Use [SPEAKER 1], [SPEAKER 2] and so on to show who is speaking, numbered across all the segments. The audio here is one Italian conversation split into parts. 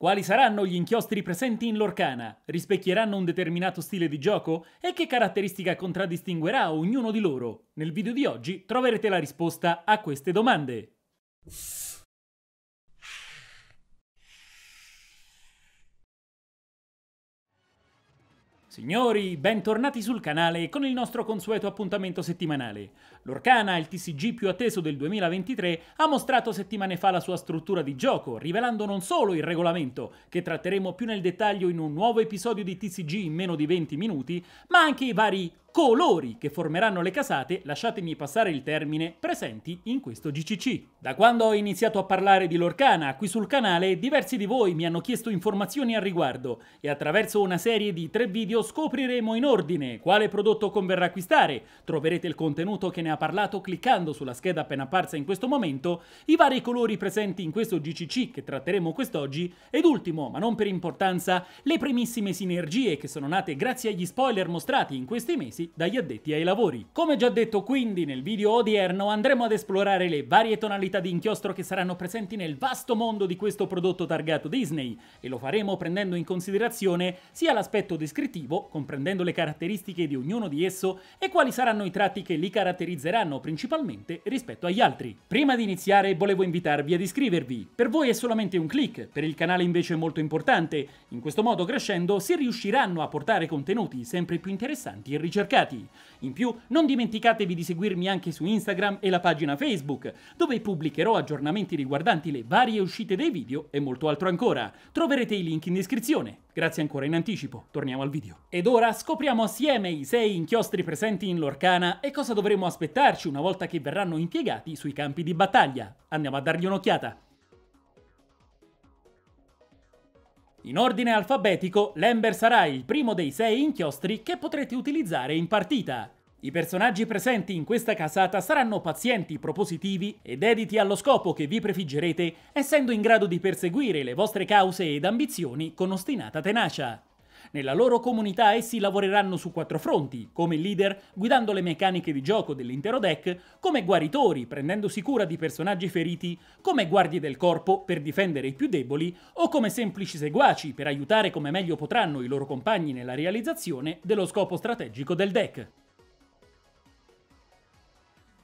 [SPEAKER 1] Quali saranno gli inchiostri presenti in Lorcana? Rispecchieranno un determinato stile di gioco? E che caratteristica contraddistinguerà ognuno di loro? Nel video di oggi troverete la risposta a queste domande. Signori, bentornati sul canale con il nostro consueto appuntamento settimanale. L'Orcana, il TCG più atteso del 2023, ha mostrato settimane fa la sua struttura di gioco, rivelando non solo il regolamento, che tratteremo più nel dettaglio in un nuovo episodio di TCG in meno di 20 minuti, ma anche i vari colori che formeranno le casate, lasciatemi passare il termine, presenti in questo GCC. Da quando ho iniziato a parlare di Lorcana qui sul canale, diversi di voi mi hanno chiesto informazioni al riguardo e attraverso una serie di tre video scopriremo in ordine quale prodotto converrà acquistare, troverete il contenuto che ne ha parlato cliccando sulla scheda appena apparsa in questo momento, i vari colori presenti in questo GCC che tratteremo quest'oggi ed ultimo, ma non per importanza, le primissime sinergie che sono nate grazie agli spoiler mostrati in questi mesi dagli addetti ai lavori. Come già detto quindi nel video odierno andremo ad esplorare le varie tonalità di inchiostro che saranno presenti nel vasto mondo di questo prodotto targato Disney e lo faremo prendendo in considerazione sia l'aspetto descrittivo, comprendendo le caratteristiche di ognuno di esso e quali saranno i tratti che li caratterizzeranno principalmente rispetto agli altri. Prima di iniziare volevo invitarvi ad iscrivervi, per voi è solamente un click, per il canale invece è molto importante, in questo modo crescendo si riusciranno a portare contenuti sempre più interessanti e ricercati pubblicati. In più, non dimenticatevi di seguirmi anche su Instagram e la pagina Facebook, dove pubblicherò aggiornamenti riguardanti le varie uscite dei video e molto altro ancora. Troverete i link in descrizione. Grazie ancora in anticipo, torniamo al video. Ed ora scopriamo assieme i sei inchiostri presenti in Lorcana e cosa dovremo aspettarci una volta che verranno impiegati sui campi di battaglia. Andiamo a dargli un'occhiata. In ordine alfabetico, l'Ember sarà il primo dei sei inchiostri che potrete utilizzare in partita. I personaggi presenti in questa casata saranno pazienti, propositivi e dediti allo scopo che vi prefiggerete, essendo in grado di perseguire le vostre cause ed ambizioni con ostinata tenacia. Nella loro comunità essi lavoreranno su quattro fronti, come leader guidando le meccaniche di gioco dell'intero deck, come guaritori prendendosi cura di personaggi feriti, come guardie del corpo per difendere i più deboli o come semplici seguaci per aiutare come meglio potranno i loro compagni nella realizzazione dello scopo strategico del deck.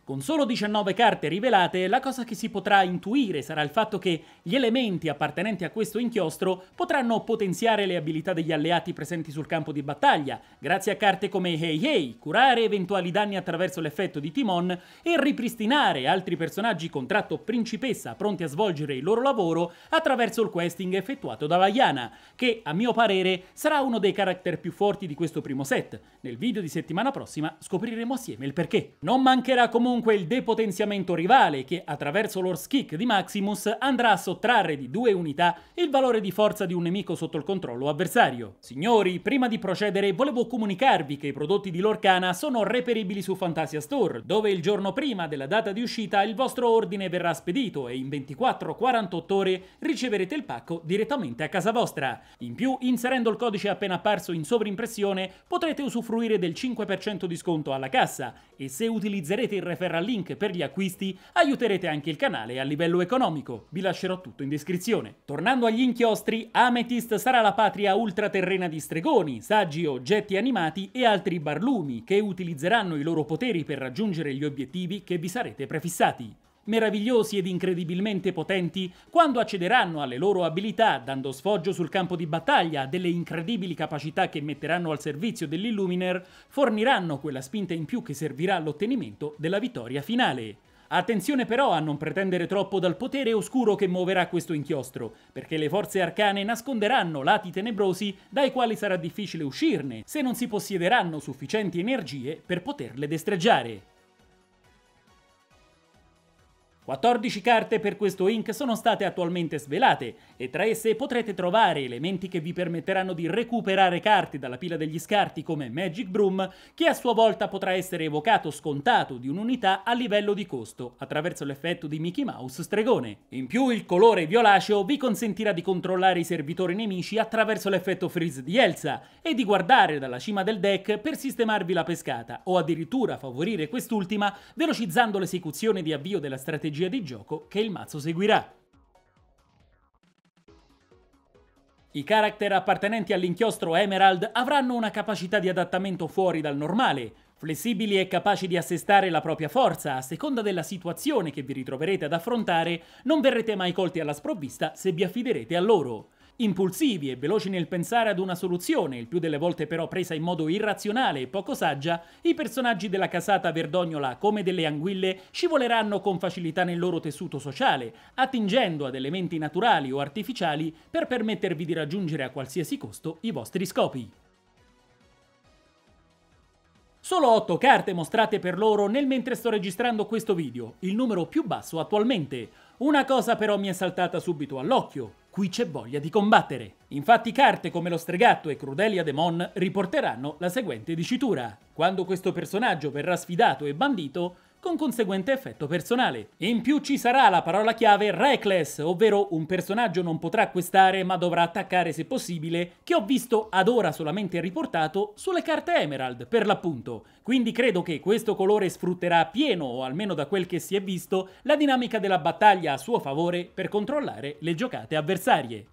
[SPEAKER 1] Con solo 19 carte rivelate, la cosa che si potrà intuire sarà il fatto che gli elementi appartenenti a questo inchiostro potranno potenziare le abilità degli alleati presenti sul campo di battaglia, grazie a carte come Hey Hey, curare eventuali danni attraverso l'effetto di Timon e ripristinare altri personaggi con tratto principessa pronti a svolgere il loro lavoro attraverso il questing effettuato da Vaiana, che a mio parere sarà uno dei character più forti di questo primo set. Nel video di settimana prossima scopriremo assieme il perché. Non mancherà comunque comunque il depotenziamento rivale che, attraverso l'Horse Kick di Maximus, andrà a sottrarre di due unità il valore di forza di un nemico sotto il controllo avversario. Signori, prima di procedere volevo comunicarvi che i prodotti di Lorcana sono reperibili su Fantasia Store, dove il giorno prima della data di uscita il vostro ordine verrà spedito e in 24-48 ore riceverete il pacco direttamente a casa vostra. In più, inserendo il codice appena apparso in sovrimpressione, potrete usufruire del 5% di sconto alla cassa e se utilizzerete il referenza il link per gli acquisti, aiuterete anche il canale a livello economico. Vi lascerò tutto in descrizione. Tornando agli inchiostri, Amethyst sarà la patria ultraterrena di stregoni, saggi, oggetti animati e altri barlumi che utilizzeranno i loro poteri per raggiungere gli obiettivi che vi sarete prefissati meravigliosi ed incredibilmente potenti, quando accederanno alle loro abilità, dando sfoggio sul campo di battaglia a delle incredibili capacità che metteranno al servizio dell'Illuminer, forniranno quella spinta in più che servirà all'ottenimento della vittoria finale. Attenzione però a non pretendere troppo dal potere oscuro che muoverà questo inchiostro, perché le forze arcane nasconderanno lati tenebrosi dai quali sarà difficile uscirne se non si possiederanno sufficienti energie per poterle destreggiare. 14 carte per questo Ink sono state attualmente svelate e tra esse potrete trovare elementi che vi permetteranno di recuperare carte dalla pila degli scarti come Magic Broom, che a sua volta potrà essere evocato scontato di un'unità a livello di costo, attraverso l'effetto di Mickey Mouse stregone. In più il colore violaceo vi consentirà di controllare i servitori nemici attraverso l'effetto freeze di Elsa e di guardare dalla cima del deck per sistemarvi la pescata o addirittura favorire quest'ultima velocizzando l'esecuzione di avvio della strategia strategia di gioco che il mazzo seguirà. I character appartenenti all'inchiostro Emerald avranno una capacità di adattamento fuori dal normale, flessibili e capaci di assestare la propria forza a seconda della situazione che vi ritroverete ad affrontare, non verrete mai colti alla sprovvista se vi affiderete a loro. Impulsivi e veloci nel pensare ad una soluzione, il più delle volte però presa in modo irrazionale e poco saggia, i personaggi della casata verdognola come delle anguille scivoleranno con facilità nel loro tessuto sociale, attingendo ad elementi naturali o artificiali per permettervi di raggiungere a qualsiasi costo i vostri scopi. Solo 8 carte mostrate per loro nel mentre sto registrando questo video, il numero più basso attualmente. Una cosa però mi è saltata subito all'occhio. Qui c'è voglia di combattere. Infatti carte come lo stregatto e Crudelia Demon riporteranno la seguente dicitura. Quando questo personaggio verrà sfidato e bandito, con conseguente effetto personale. In più ci sarà la parola chiave reckless, ovvero un personaggio non potrà acquistare ma dovrà attaccare se possibile, che ho visto ad ora solamente riportato sulle carte Emerald, per l'appunto. Quindi credo che questo colore sfrutterà pieno, o almeno da quel che si è visto, la dinamica della battaglia a suo favore per controllare le giocate avversarie.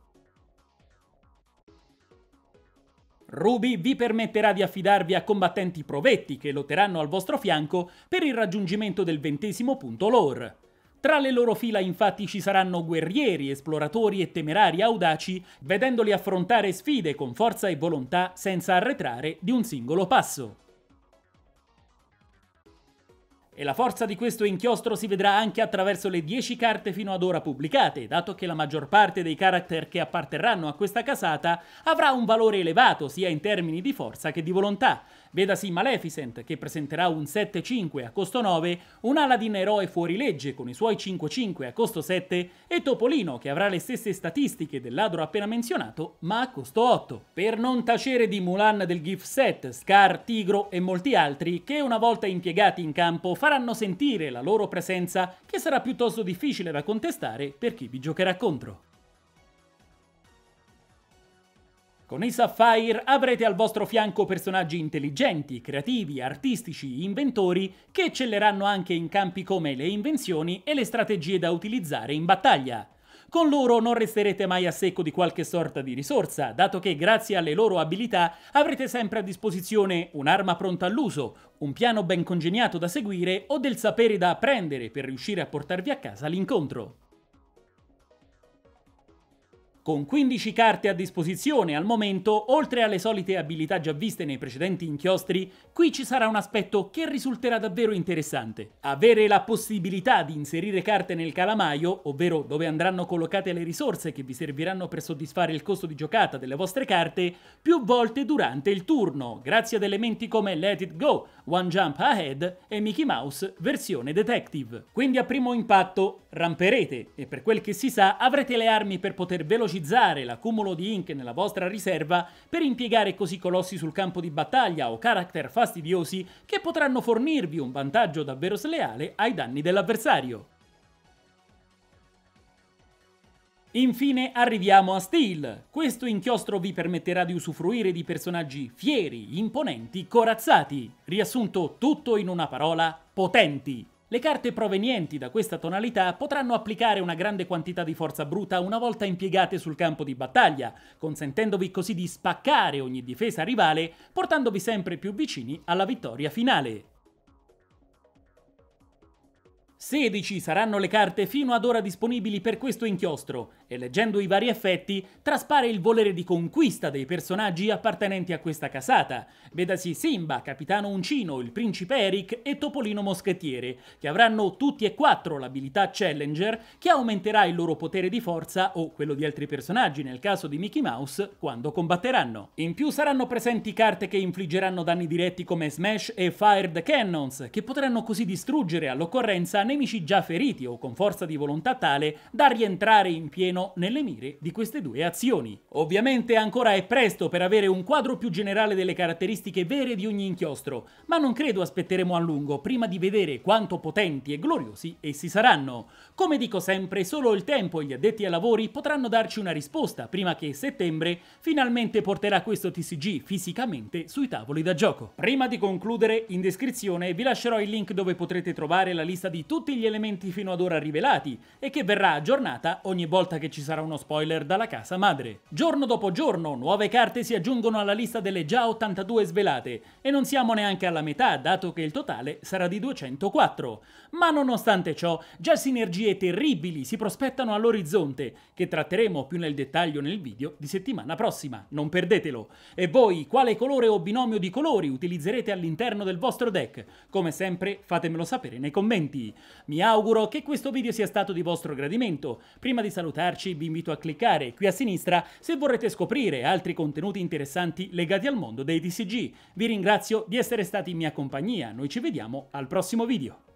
[SPEAKER 1] Ruby vi permetterà di affidarvi a combattenti provetti che lotteranno al vostro fianco per il raggiungimento del ventesimo punto lore. Tra le loro fila infatti ci saranno guerrieri, esploratori e temerari audaci, vedendoli affrontare sfide con forza e volontà senza arretrare di un singolo passo. E la forza di questo inchiostro si vedrà anche attraverso le 10 carte fino ad ora pubblicate, dato che la maggior parte dei character che apparterranno a questa casata avrà un valore elevato sia in termini di forza che di volontà. Vedasi Maleficent, che presenterà un 7-5 a costo 9, un Aladdin eroe fuorilegge con i suoi 5-5 a costo 7 e Topolino, che avrà le stesse statistiche del ladro appena menzionato, ma a costo 8. Per non tacere di Mulan del gift set, Scar, Tigro e molti altri, che una volta impiegati in campo faranno sentire la loro presenza che sarà piuttosto difficile da contestare per chi vi giocherà contro. Con i Sapphire avrete al vostro fianco personaggi intelligenti, creativi, artistici, inventori che eccelleranno anche in campi come le invenzioni e le strategie da utilizzare in battaglia. Con loro non resterete mai a secco di qualche sorta di risorsa, dato che grazie alle loro abilità avrete sempre a disposizione un'arma pronta all'uso, un piano ben congegnato da seguire o del sapere da apprendere per riuscire a portarvi a casa l'incontro. Con 15 carte a disposizione al momento, oltre alle solite abilità già viste nei precedenti inchiostri, qui ci sarà un aspetto che risulterà davvero interessante. Avere la possibilità di inserire carte nel calamaio, ovvero dove andranno collocate le risorse che vi serviranno per soddisfare il costo di giocata delle vostre carte, più volte durante il turno, grazie ad elementi come Let It Go, One Jump Ahead e Mickey Mouse versione Detective. Quindi a primo impatto Ramperete e per quel che si sa avrete le armi per poter velocizzare l'accumulo di ink nella vostra riserva per impiegare così colossi sul campo di battaglia o character fastidiosi che potranno fornirvi un vantaggio davvero sleale ai danni dell'avversario. Infine arriviamo a Steel. Questo inchiostro vi permetterà di usufruire di personaggi fieri, imponenti, corazzati. Riassunto tutto in una parola, potenti. Le carte provenienti da questa tonalità potranno applicare una grande quantità di forza bruta una volta impiegate sul campo di battaglia, consentendovi così di spaccare ogni difesa rivale, portandovi sempre più vicini alla vittoria finale. 16 saranno le carte fino ad ora disponibili per questo inchiostro e leggendo i vari effetti traspare il volere di conquista dei personaggi appartenenti a questa casata, vedasi Simba, Capitano Uncino, il Principe Eric e Topolino Moschettiere, che avranno tutti e quattro l'abilità Challenger che aumenterà il loro potere di forza o quello di altri personaggi nel caso di Mickey Mouse quando combatteranno. In più saranno presenti carte che infliggeranno danni diretti come Smash e Fired Cannons, che potranno così distruggere all'occorrenza nemici già feriti o con forza di volontà tale da rientrare in pieno saranno nelle mire di queste due azioni. Ovviamente ancora è presto per avere un quadro più generale delle caratteristiche vere di ogni inchiostro, ma non credo aspetteremo a lungo prima di vedere quanto potenti e gloriosi essi saranno. Come dico sempre, solo il tempo e gli addetti ai lavori potranno darci una risposta prima che settembre finalmente porterà questo TCG fisicamente sui tavoli da gioco. Prima di concludere, in descrizione vi lascerò il link dove potrete trovare la lista di tutti gli elementi fino ad ora rivelati e che verrà aggiornata ogni volta che ci sarà uno spoiler dalla casa madre. Giorno dopo giorno nuove carte si aggiungono alla lista delle già 82 svelate e non siamo neanche alla metà dato che il totale sarà di 204. Ma nonostante ciò già sinergie terribili si prospettano all'orizzonte che tratteremo più nel dettaglio nel video di settimana prossima, non perdetelo. E voi quale colore o binomio di colori utilizzerete all'interno del vostro deck? Come sempre fatemelo sapere nei commenti. Mi auguro che questo video sia stato di vostro gradimento. Prima di salutarci lasciarci vi invito a cliccare qui a sinistra se vorrete scoprire altri contenuti interessanti legati al mondo dei DCG. Vi ringrazio di essere stati in mia compagnia, noi ci vediamo al prossimo video.